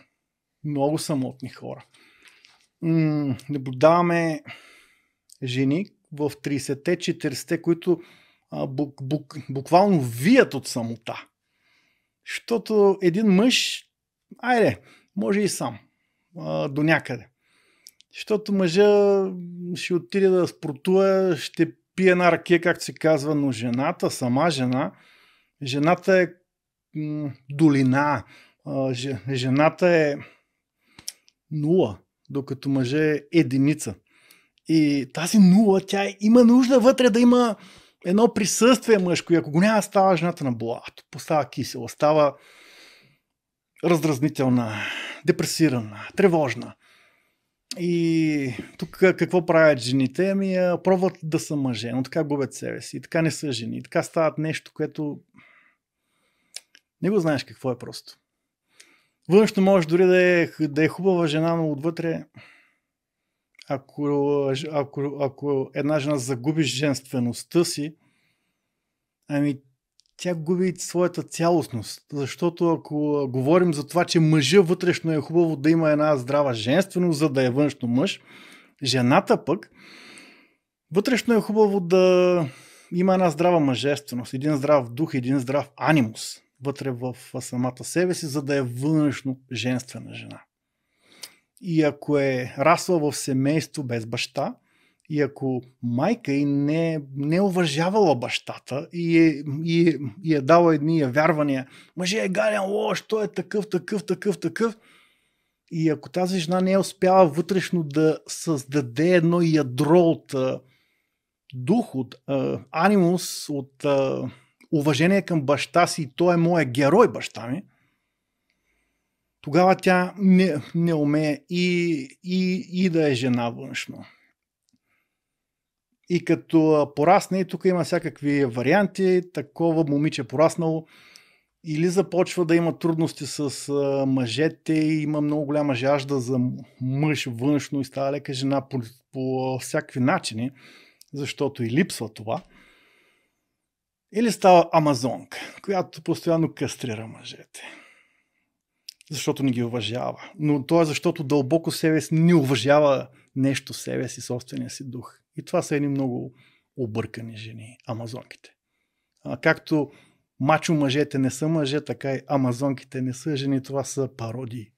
Много самотни хора. М- наблюдаваме жени в 30-те, 40-те, които а, бук, бук, буквално вият от самота. Защото един мъж, айде, може и сам, а, до някъде. Защото мъжа ще отиде да спортува, ще пие една ракия, както се казва, но жената, сама жена, жената е долина, жената е нула, докато мъже е единица. И тази нула, тя има нужда вътре да има едно присъствие мъжко. И ако го няма, става жената на блато, постава кисела, става раздразнителна, депресирана, тревожна. И тук какво правят жените? Ами пробват да са мъже, но така губят себе си, и така не са жени, и така стават нещо, което не го знаеш какво е просто. Външно може дори да е, да е хубава жена, но отвътре ако, ако, ако една жена загуби женствеността си, ами тя губи своята цялостност. Защото ако говорим за това, че мъжа вътрешно е хубаво да има една здрава женственост, за да е външно мъж, жената пък вътрешно е хубаво да има една здрава мъжественост, един здрав дух, един здрав анимус вътре в самата себе си, за да е външно женствена жена и ако е расла в семейство без баща, и ако майка и не, не е уважавала бащата и е, и, е, и е дала едни вярвания, мъже е гален лош, той е такъв, такъв, такъв, такъв, и ако тази жена не е успяла вътрешно да създаде едно ядро от а, дух, от а, анимус, от а, уважение към баща си, той е моят герой, баща ми – тогава тя не, не умее и, и, и да е жена външно. И като порасне, и тук има всякакви варианти, такова момиче пораснало, или започва да има трудности с а, мъжете и има много голяма жажда за мъж външно и става лека жена по, по всякакви начини, защото и липсва това. Или става амазонка, която постоянно кастрира мъжете защото не ги уважава. Но то е защото дълбоко себе си не уважава нещо себе си, собствения си дух. И това са едни много объркани жени, амазонките. А, както мачо мъжете не са мъже, така и амазонките не са жени, това са пародии.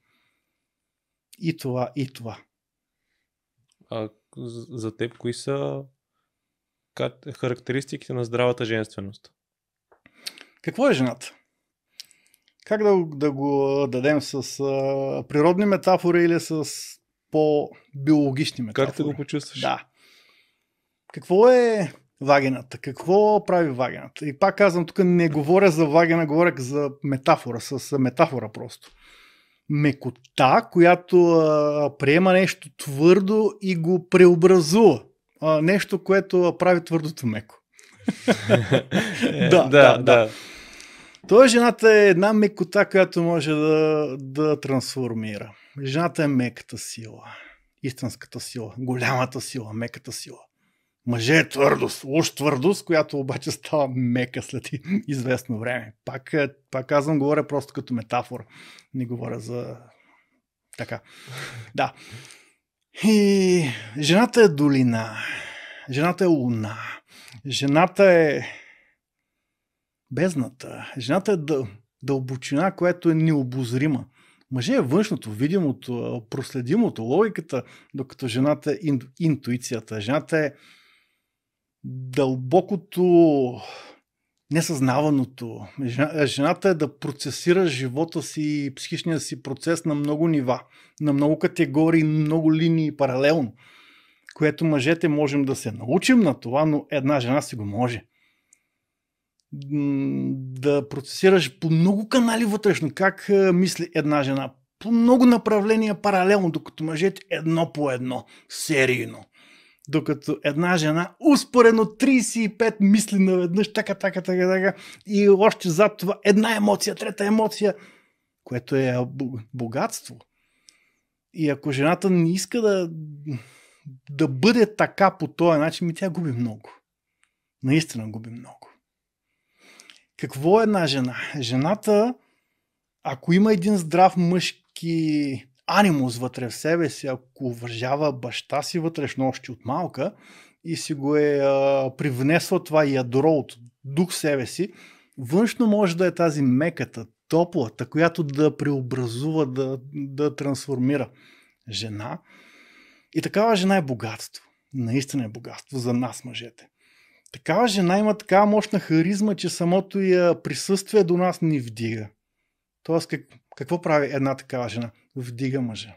И това, и това. А за теб кои са характеристиките на здравата женственост? Какво е жената? Как да, да го дадем с а, природни метафори или с по-биологични метафори? Как те го почувстваш? Да. Какво е вагената? Какво прави вагената? И пак казвам, тук не говоря за вагена, говоря за метафора, с метафора просто. Мекота, която а, приема нещо твърдо и го преобразува. А, нещо, което прави твърдото меко. да, да, да. да. Той е жената е една мекота, която може да, да трансформира. Жената е меката сила. Истинската сила. Голямата сила. Меката сила. Мъже е твърдост, лош твърдост, която обаче става мека след известно време. Пак, е, пак казвам, говоря просто като метафора. Не говоря за... Така. Да. И жената е долина. Жената е луна. Жената е бездната. Жената е дълбочина, която е необозрима. Мъже е външното, видимото, проследимото, логиката, докато жената е интуицията. Жената е дълбокото несъзнаваното. Жената е да процесира живота си и психичния си процес на много нива, на много категории, много линии паралелно, което мъжете можем да се научим на това, но една жена си го може да процесираш по много канали вътрешно, как е, мисли една жена, по много направления паралелно, докато мъжете едно по едно, серийно. Докато една жена успоредно 35 мисли наведнъж, така, така, така, така, и още зад това една емоция, трета емоция, което е богатство. И ако жената не иска да, да бъде така по този начин, ми тя губи много. Наистина губи много. Какво е една жена? Жената, ако има един здрав мъжки анимус вътре в себе си, ако уважава баща си вътрешно още от малка и си го е а, привнесла това ядро от дух в себе си, външно може да е тази меката, топлата, която да преобразува, да, да трансформира жена. И такава жена е богатство. Наистина е богатство за нас, мъжете такава жена има такава мощна харизма, че самото я присъствие до нас ни вдига. Тоест, как, какво прави една такава жена? Вдига мъжа.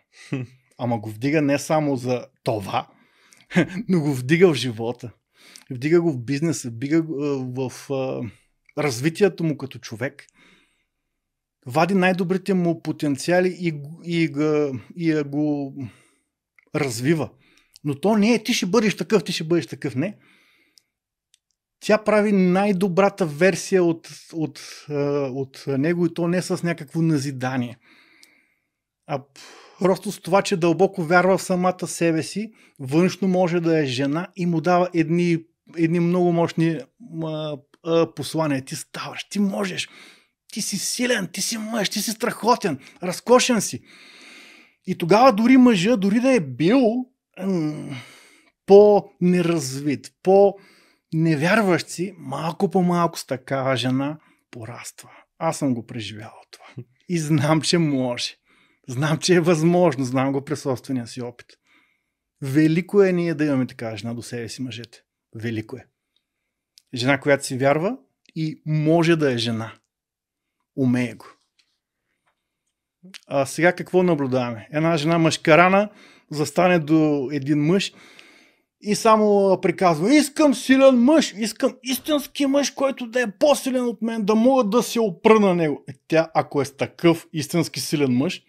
Ама го вдига не само за това, но го вдига в живота. Вдига го в бизнеса, вдига го в развитието му като човек. Вади най-добрите му потенциали и, и, и, и го развива. Но то не е ти ще бъдеш такъв, ти ще бъдеш такъв. Не тя прави най-добрата версия от, от, от него и то не с някакво назидание. А просто с това, че дълбоко вярва в самата себе си, външно може да е жена и му дава едни, едни много мощни а, а, послания. Ти ставаш, ти можеш, ти си силен, ти си мъж, ти си страхотен, разкошен си. И тогава дори мъжа, дори да е бил по-неразвит, по-неразвит, невярващи, малко по малко с такава жена пораства. Аз съм го преживявал това. И знам, че може. Знам, че е възможно. Знам го през собствения си опит. Велико е ние да имаме така жена до себе си, мъжете. Велико е. Жена, която си вярва и може да е жена. Умее го. А сега какво наблюдаваме? Една жена мъжкарана застане до един мъж и само приказва, искам силен мъж, искам истински мъж, който да е по-силен от мен, да мога да се опра на него. Е, тя, ако е с такъв истински силен мъж,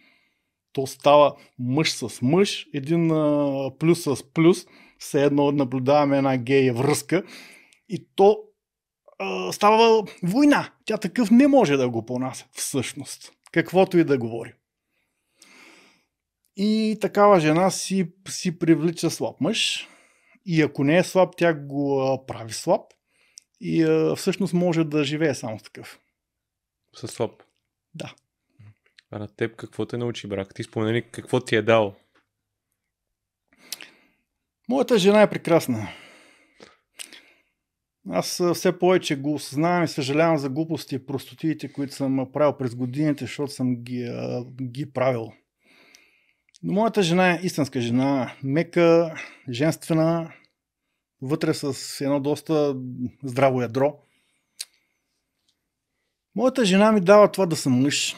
то става мъж с мъж, един а, плюс с плюс, все едно наблюдаваме една гея връзка и то а, става война. Тя такъв не може да го понася всъщност, каквото и да говори. И такава жена си, си привлича слаб мъж, и ако не е слаб, тя го прави слаб. И всъщност може да живее само с такъв. С слаб? Да. А на теб какво те научи брак? Ти спомени какво ти е дал? Моята жена е прекрасна. Аз все повече го осъзнавам и съжалявам за глупости и простотиите, които съм правил през годините, защото съм ги, ги правил. Но моята жена е истинска жена, мека, женствена, вътре с едно доста здраво ядро. Моята жена ми дава това да съм мъж.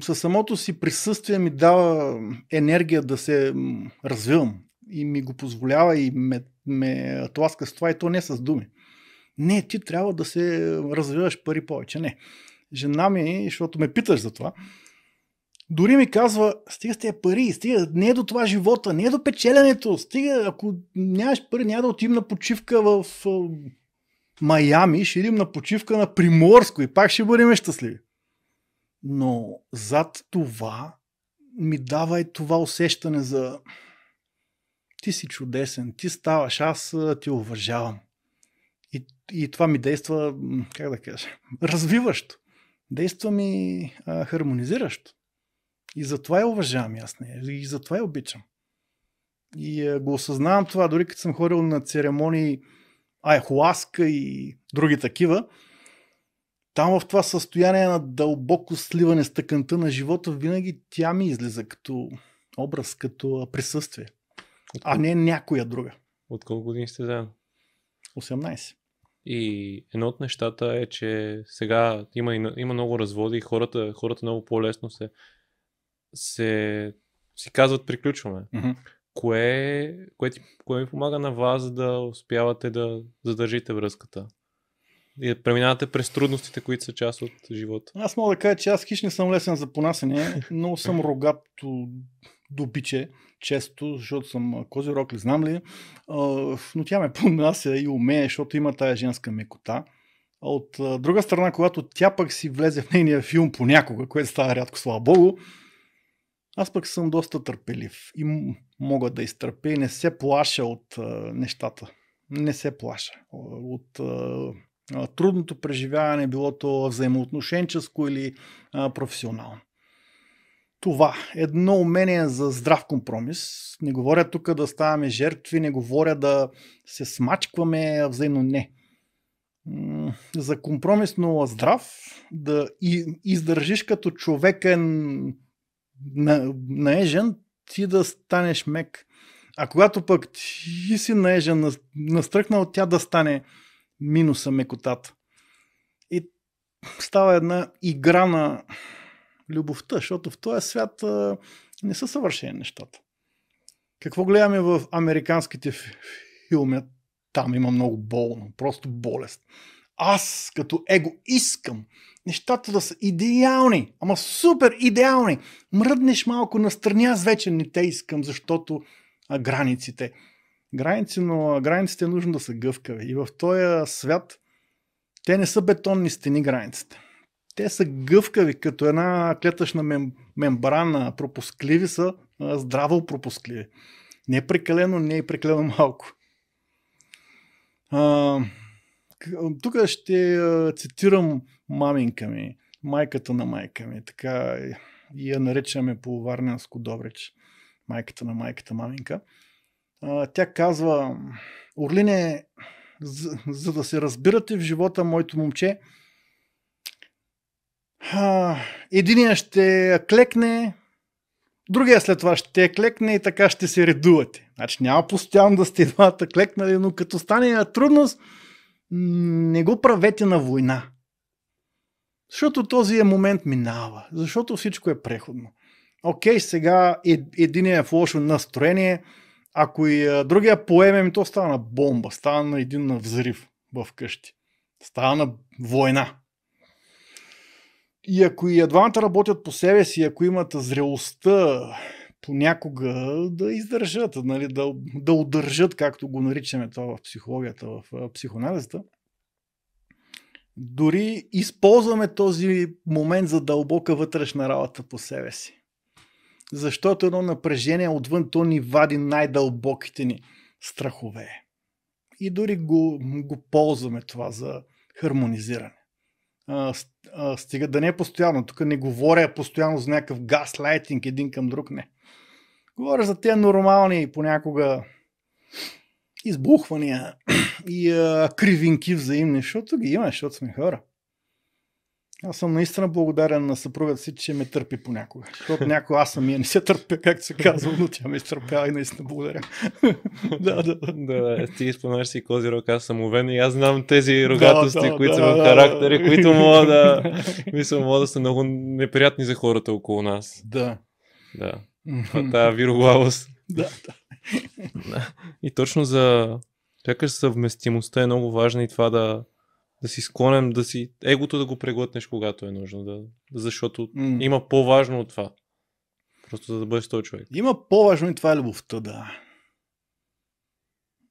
Със самото си присъствие ми дава енергия да се развивам. И ми го позволява и ме, ме тласка с това и то не с думи. Не, ти трябва да се развиваш пари повече. Не. Жена ми, защото ме питаш за това, дори ми казва, стига с тези пари, стига, не е до това живота, не е до печеленето, стига, ако нямаш пари, няма да отим на почивка в Майами, ще идим на почивка на Приморско и пак ще бъдем щастливи. Но зад това ми дава и това усещане за ти си чудесен, ти ставаш, аз ти уважавам. И, и това ми действа, как да кажа, развиващо. Действа ми а, хармонизиращо. И затова я уважавам аз нея. И затова я обичам. И е, го осъзнавам това, дори като съм ходил на церемонии Айхуаска и други такива. Там в това състояние на дълбоко сливане с тъканта на живота, винаги тя ми излиза като образ, като присъствие. От... А не някоя друга. От колко години сте заедно? 18. И едно от нещата е, че сега има, има много разводи и хората, хората много по-лесно се се, си казват приключваме. Mm-hmm. Кое, кое, ти, кое ми помага на вас да успявате да задържите връзката? и да преминавате през трудностите, които са част от живота. Аз мога да кажа, че аз хищ не съм лесен за понасене, но съм рогато добиче, често, защото съм козирог ли знам ли, но тя ме понася и умее, защото има тая женска мекота. А от друга страна, когато тя пък си влезе в нейния филм понякога, което става рядко, слава богу, аз пък съм доста търпелив и мога да изтърпя и не се плаша от а, нещата. Не се плаша от а, трудното преживяване, било то взаимоотношенческо или а, професионално. Това е едно умение за здрав компромис. Не говоря тук да ставаме жертви, не говоря да се смачкваме взаимно. Не за компромисно здрав, да и, издържиш като човек е на наежен, ти да станеш мек. А когато пък ти си наежен, настръхнал, тя да стане минуса мекотата. И става една игра на любовта, защото в този свят а, не са съвършени нещата. Какво гледаме в американските филми? Там има много болно, просто болест. Аз като его искам нещата да са идеални, ама супер идеални. Мръднеш малко настрани, аз вече не те искам, защото а, границите. Граници, но границите е нужно да са гъвкави. И в този свят те не са бетонни стени границите. Те са гъвкави, като една клетъчна мем, мембрана. Пропускливи са, а, здраво пропускливи. Не е прекалено, не е прекалено малко. А, тук ще цитирам маминка ми, майката на майка ми, така и я наричаме по Варненско Добрич, майката на майката маминка Тя казва, Орлине, за, за да се разбирате в живота, моето момче, единия ще клекне, другия след това ще клекне и така ще се редувате. Значи няма постоянно да сте двамата клекнали, но като стане трудност, не го правете на война. Защото този е момент минава, защото всичко е преходно. Окей, сега един е в лошо настроение, ако и другия поеме, ми то стана бомба, стана един взрив в къщи. Стана война. И ако и двамата работят по себе си, ако имат зрелостта, понякога да издържат, нали, да, да удържат, както го наричаме това в психологията, в психоанализата. Дори използваме този момент за дълбока вътрешна работа по себе си. Защото едно напрежение отвън то ни вади най-дълбоките ни страхове. И дори го, го ползваме това за хармонизиране а, а, стига да не е постоянно. Тук не говоря постоянно за някакъв газлайтинг един към друг, не. Говоря за тези нормални понякога избухвания и а, кривинки взаимни, защото ги има, защото сме хора. Аз съм наистина благодарен на съпругата си, че ме търпи понякога. Защото някой аз самия не се търпя, както се казва, но тя ме изтърпява и наистина благодаря. да, да. да, е, ти изпълняваш си рок, аз съм увен и аз знам тези рогатости, да, които да, са в характери, да, които мога да, мисля, мога да са много неприятни за хората около нас. Да. Да. Тая вироглавост. Да, да. И точно за Чакаш съвместимостта е много важна и това да, да си склонен, да си егото да го преглътнеш, когато е нужно. Да, защото mm. има по-важно от това. Просто за да бъдеш този човек. Има по-важно и това е любовта, да.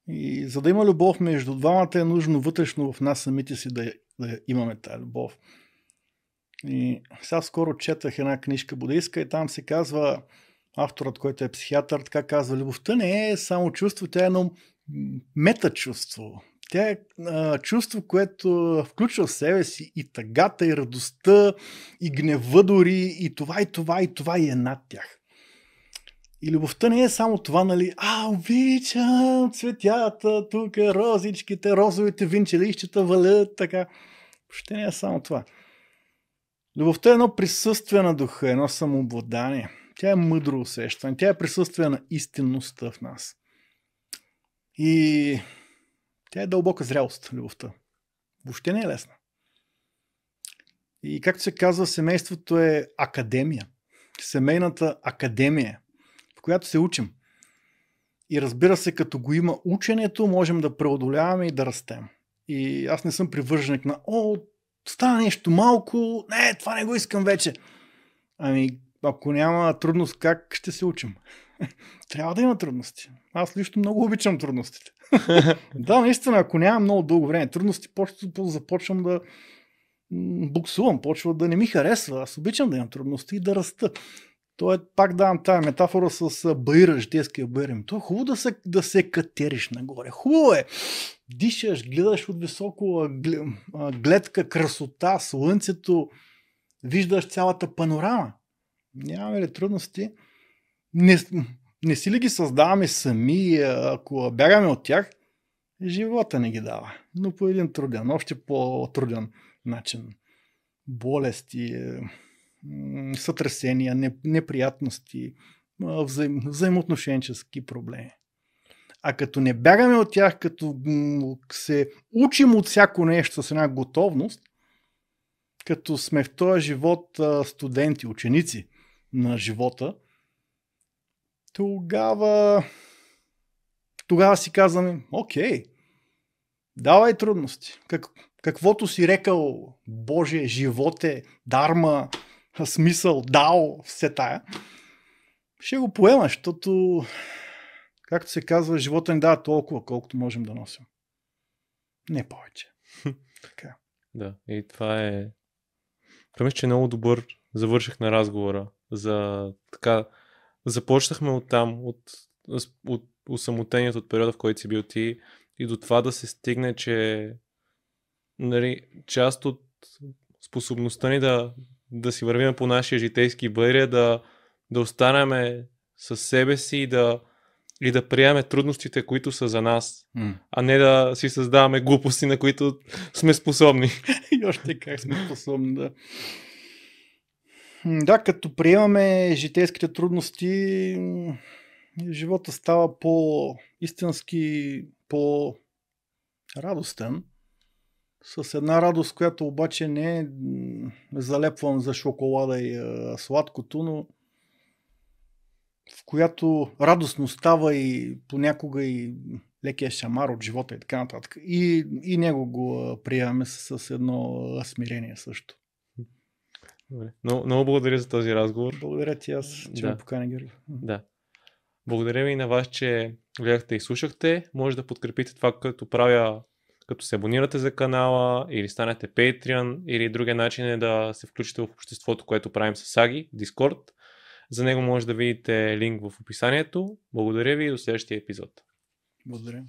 И за да има любов между двамата е нужно вътрешно в нас самите си да, да имаме тази любов. И сега скоро четах една книжка будейска и там се казва авторът, който е психиатър, така казва, любовта не е само чувство, тя е едно метачувство. Тя е а, чувство, което включва в себе си и тъгата, и радостта, и гнева дори, и това, и това, и това, и е над тях. И любовта не е само това, нали, а, обичам цветята, тук е розичките, розовите винчелищата валят, така. Въобще не е само това. Любовта е едно присъствие на духа, едно самообладание. Тя е мъдро усещане, тя е присъствие на истинността в нас. И тя е дълбока зрялост, любовта. Въобще не е лесна. И както се казва, семейството е академия. Семейната академия, в която се учим. И разбира се, като го има ученето, можем да преодоляваме и да растем. И аз не съм привърженик на, о, стана нещо малко, не, това не го искам вече. Ами, ако няма трудност, как ще се учим? Трябва да има трудности. Аз лично много обичам трудностите. да, наистина, ако нямам много дълго време трудности, започвам да буксувам, почва да не ми харесва. Аз обичам да имам трудности и да раста. То е, пак давам тази метафора с баира, житейския баирим. То е хубаво да се, да се катериш нагоре. Хубаво е. Дишаш, гледаш от високо гледка, красота, слънцето, виждаш цялата панорама. Нямаме ли трудности? Не, не си ли ги създаваме сами, ако бягаме от тях, живота не ги дава. Но по един труден, още по-труден начин. Болести, сътресения, неприятности, взаим, взаимоотношенчески проблеми. А като не бягаме от тях, като се учим от всяко нещо с една готовност, като сме в този живот студенти, ученици на живота, тогава, тогава си казваме, окей, давай трудности. Как, каквото си рекал, Боже, животе, дарма, смисъл, дао, все тая, ще го поема, защото, както се казва, живота ни дава толкова, колкото можем да носим. Не повече. така. Да, и това е... Премеш, че е много добър завърших на разговора за така започнахме от там, от, от осамотението, от периода, в който си бил ти и до това да се стигне, че нали, част от способността ни да, да си вървим по нашия житейски бър да, да останаме със себе си и да, и да приемаме трудностите, които са за нас, mm. а не да си създаваме глупости, на които сме способни. и още как сме способни, да. Да, като приемаме житейските трудности, живота става по-истински, по-радостен. С една радост, която обаче не е залепвам за шоколада и а, сладкото, но в която радостно става и понякога и лекия шамар от живота и така нататък. И, и него го приемаме с, с едно смирение също. Добре. Много, много благодаря за този разговор. Благодаря ти аз, че да. ме покани, Георги. Да. Благодаря ви и на вас, че гледахте и слушахте. Може да подкрепите това, като правя като се абонирате за канала или станете Patreon или другия начин е да се включите в обществото, което правим с Саги, Discord. За него може да видите линк в описанието. Благодаря ви и до следващия епизод. Благодаря.